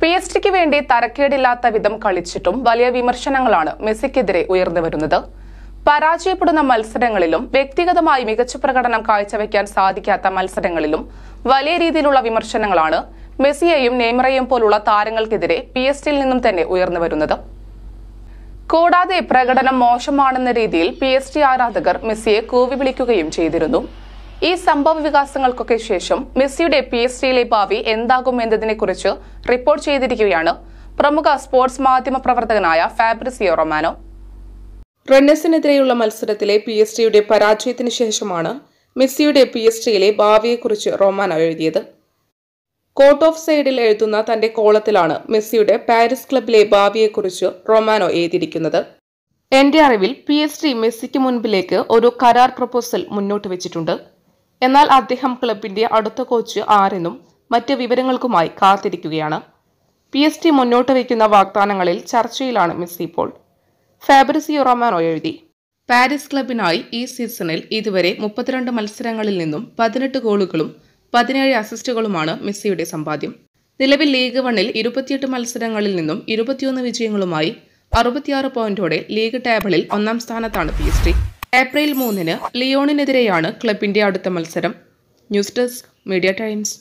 P S tick വേണ്ടി തരക്കേടില്ലാത്ത വിധം കളിച്ചിട്ടും വലിയ വിമർശനങ്ങളാണ് മെസ്സിക്കെതിരെ ഉയർന്നു വരുന്നത് പരാജയപ്പെടുന്ന മത്സരങ്ങളിലും വ്യക്തിഗതമായി മികച്ച പ്രകടനം കാഴ്ചവെക്കാൻ സാധിക്കാത്ത മത്സരങ്ങളിലും വലിയ രീതിയിലുള്ള വിമർശനങ്ങളാണ് മെസ്സിയെയും നെയ്മറേയും പോലുള്ള താരങ്ങൾക്കെതിരെ പി എസ് ടിയിൽ നിന്നും തന്നെ ഉയർന്നു വരുന്നത് കൂടാതെ പ്രകടനം മോശമാണെന്ന രീതിയിൽ പി എസ് ടി ആരാധകർ മെസ്സിയെ കൂവി വിളിക്കുകയും ചെയ്തിരുന്നു ഈ സംഭവ വികാസങ്ങൾക്കൊക്കെ ശേഷം മെസ്സിയുടെ പി എസ് ടിയിലെ ഭാവി എന്താകും എന്നതിനെക്കുറിച്ച് റിപ്പോർട്ട് ചെയ്തിരിക്കുകയാണ് പ്രമുഖ സ്പോർട്സ് മാധ്യമ പ്രവർത്തകനായ ഫാബ്രിസിയോ റൊമാനോ റണ്ണേഴ്സിനെതിരെയുള്ള മത്സരത്തിലെ പി എസ് ടിയുടെ പരാജയത്തിന് ശേഷമാണ് മെസ്സിയുടെ പി എസ് ടിയിലെ ഭാവിയെക്കുറിച്ച് റൊമാനോ എഴുതിയത് കോട്ട് ഓഫ് സൈഡിൽ എഴുതുന്ന തന്റെ കോളത്തിലാണ് മെസ്സിയുടെ പാരീസ് ക്ലബിലെ ഭാവിയെക്കുറിച്ച് റൊമാനോ എഴുതിയിരിക്കുന്നത് എന്റെ അറിവിൽ പി എസ് ടി മെസ്സിക്ക് മുൻപിലേക്ക് ഒരു കരാർ പ്രപ്പോസൽ മുന്നോട്ട് വെച്ചിട്ടുണ്ട് എന്നാൽ അദ്ദേഹം ക്ലബിന്റെ അടുത്ത കോച്ച് ആരെന്നും മറ്റ് വിവരങ്ങൾക്കുമായി കാത്തിരിക്കുകയാണ് പി എസ് ടി മുന്നോട്ട് വയ്ക്കുന്ന വാഗ്ദാനങ്ങളിൽ ചർച്ചയിലാണ് മെസ്സി ഇപ്പോൾ ഫാബ്രിസിയോ റൊമാനോ എഴുതി പാരീസ് ക്ലബിനായി ഈ സീസണിൽ ഇതുവരെ മുപ്പത്തിരണ്ട് മത്സരങ്ങളിൽ നിന്നും പതിനെട്ട് ഗോളുകളും പതിനേഴ് അസിസ്റ്റുകളുമാണ് മെസ്സിയുടെ സമ്പാദ്യം നിലവിൽ ലീഗ് വണ്ണിൽ ഇരുപത്തിയെട്ട് മത്സരങ്ങളിൽ നിന്നും ഇരുപത്തിയൊന്ന് വിജയങ്ങളുമായി അറുപത്തിയാറ് പോയിന്റോടെ ലീഗ് ടേബിളിൽ ഒന്നാം സ്ഥാനത്താണ് പി എസ് ടി ഏപ്രിൽ മൂന്നിന് ലിയോണിനെതിരെയാണ് ക്ലബിന്റെ അടുത്ത മത്സരം ന്യൂസ് ഡെസ്ക് മീഡിയ ടൈംസ്